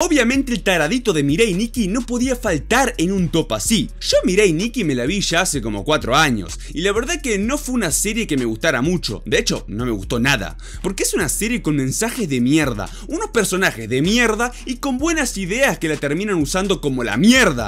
Obviamente el taradito de Mirei Nikki no podía faltar en un top así. Yo Mirei Nikki me la vi ya hace como 4 años, y la verdad que no fue una serie que me gustara mucho, de hecho no me gustó nada, porque es una serie con mensajes de mierda, unos personajes de mierda y con buenas ideas que la terminan usando como la mierda.